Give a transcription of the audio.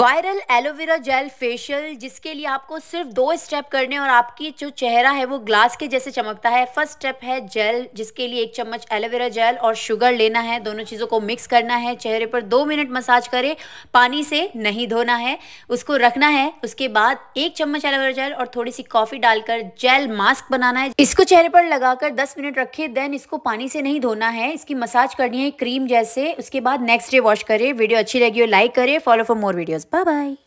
Viral aloe vera gel facial जिसके लिए आपको सिर्फ दो स्टेप करने और आपकी जो चेहरा है वो ग्लास के जैसे चमकता है फर्स्ट स्टेप है जेल जिसके लिए एक चम्मच एलोवेरा जेल और शुगर लेना है दोनों चीज़ों को मिक्स करना है चेहरे पर दो मिनट मसाज करें पानी से नहीं धोना है उसको रखना है उसके बाद एक चम्मच एलोवेरा जेल और थोड़ी सी कॉफ़ी डालकर जेल मास्क बनाना है इसको चेहरे पर लगाकर दस मिनट रखे देन इसको पानी से नहीं धोना है इसकी मसाज करनी है क्रीम जैसे उसके बाद नेक्स्ट डे वॉश करे वीडियो अच्छी लगी हो लाइक करे follow for more videos Bye bye.